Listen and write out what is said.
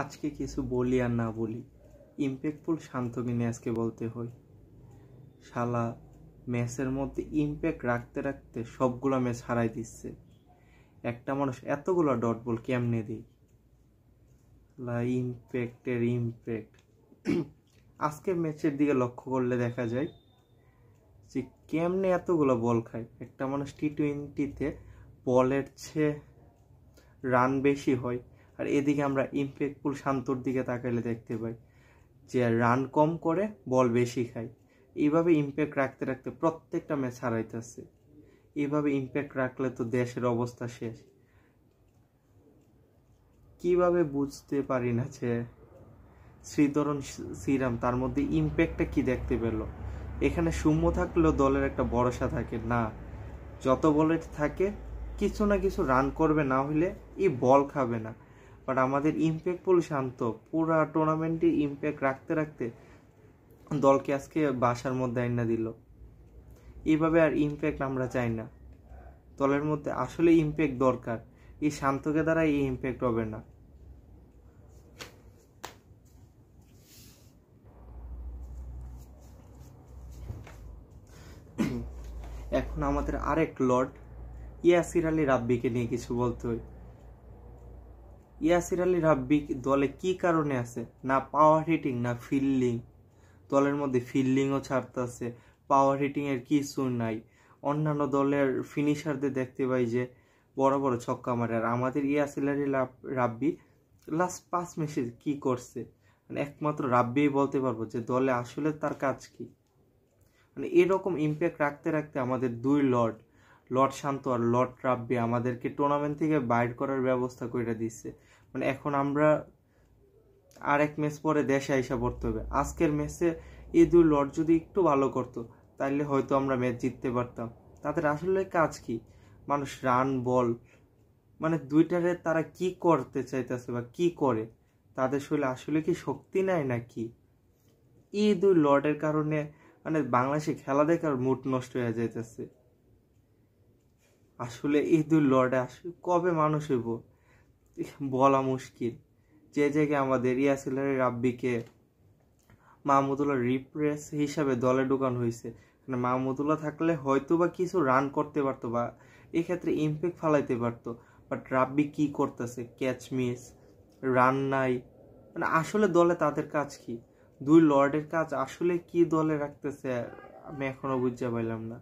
আজকে কিছু বলি আর না বলি ইম্প্যাক্টফুল শান্তকে নিয়ে আজকে বলতে হয় শালা ম্যাচের মধ্যে ইম্প্যাক্ট রাখতে রাখতে সবগুলো ম্যাচ হারাই দিচ্ছে একটা মানুষ এতগুলো ডট বল কেমনে দেয় ইম্প্যাক্টের ইম্প্যাক্ট আজকের ম্যাচের দিকে লক্ষ্য করলে দেখা যায় যে কেমনে এতগুলো বল খায় একটা মানুষ টি টোয়েন্টিতে বলের চেয়ে রান বেশি হয় আর এদিকে আমরা ইম্প্যাক্টফুল শান্তর দিকে তাকাইলে দেখতে পাই যে রান কম করে বল বেশি খায় এইভাবে ইম্প্যাক্ট রাখতে রাখতে প্রত্যেকটা ম্যাচ হারাইতেছে এইভাবে ইম্প্যাক্ট রাখলে তো দেশের অবস্থা শেষ কিভাবে বুঝতে পারি না যে শ্রীধরণ শ্রীরাম তার মধ্যে ইম্প্যাক্টটা কি দেখতে পেল এখানে শূন্য থাকলেও দলের একটা ভরসা থাকে না যত বলের থাকে কিছু না কিছু রান করবে না হলে এই বল খাবে না বাট আমাদের ইম্প্যাক্ট ইম্প্যাক্টফুল শান্ত পুরা টুর্নামেন্টে ইম্প্যাক্ট রাখতে রাখতে দলকে আজকে বাসার মধ্যে আইনা দিল এইভাবে আর ইম্প্যাক্ট আমরা চাই না দলের মধ্যে আসলে ইম্প্যাক্ট দরকার এই শান্তকে দ্বারা এই ইম্প্যাক্ট হবে না এখন আমাদের আরেক লর্ড ইয়াসির আলী রাব্বিকে নিয়ে কিছু বলতে হয় ইয়াসির আলী রাব্বি দলে কি কারণে আছে না পাওয়ার হিটিং না ফিল্ডিং দলের মধ্যে ফিল্ডিংও ছাড়তেছে পাওয়ার হিটিংয়ের কিছু নাই অন্যান্য দলের ফিনিশারদের দেখতে পাই যে বড় বড় ছক্কা মারে আর আমাদের ইয়াসির আলী রাব্বি লাস্ট পাঁচ ম্যাচে কি করছে মানে একমাত্র রাব্বি বলতে পারবো যে দলে আসলে তার কাজ কি মানে এরকম ইম্প্যাক্ট রাখতে রাখতে আমাদের দুই লর্ড লর্ড শান্ত আর লর্ড রাব্বি আমাদেরকে টুর্নামেন্ট থেকে বাইর করার ব্যবস্থা করে দিচ্ছে মানে এখন আমরা আর এক ম্যাচ পরে দেশে আইসা পড়তে হবে আজকের ম্যাচে এই দুই লর্ড যদি একটু ভালো করতো তাহলে হয়তো আমরা ম্যাচ জিততে পারতাম তাদের আসলে কাজ কি মানুষ রান বল মানে দুইটারে তারা কি করতে চাইতেছে বা কি করে তাদের শরীরে আসলে কি শক্তি নাই নাকি এই দুই লর্ডের কারণে মানে বাংলাদেশে খেলা দেখার মুড নষ্ট হয়ে যাইতেছে আসলে ঈদুল লড়ে আসলে কবে মানুষ হইব বলা মুশকিল যে জায়গায় আমাদের ইয়াসিলার রাব্বিকে মাহমুদুল্লাহ রিপ্রেস হিসাবে দলে ঢোকানো হয়েছে মানে মাহমুদুল্লাহ থাকলে হয়তো বা কিছু রান করতে পারতো বা এক্ষেত্রে ইম্প্যাক্ট ফালাইতে পারতো বাট রাব্বি কি করতেছে ক্যাচ মিস রান নাই মানে আসলে দলে তাদের কাজ কি দুই লর্ডের কাজ আসলে কি দলে রাখতেছে আমি এখনও বুঝতে পারলাম না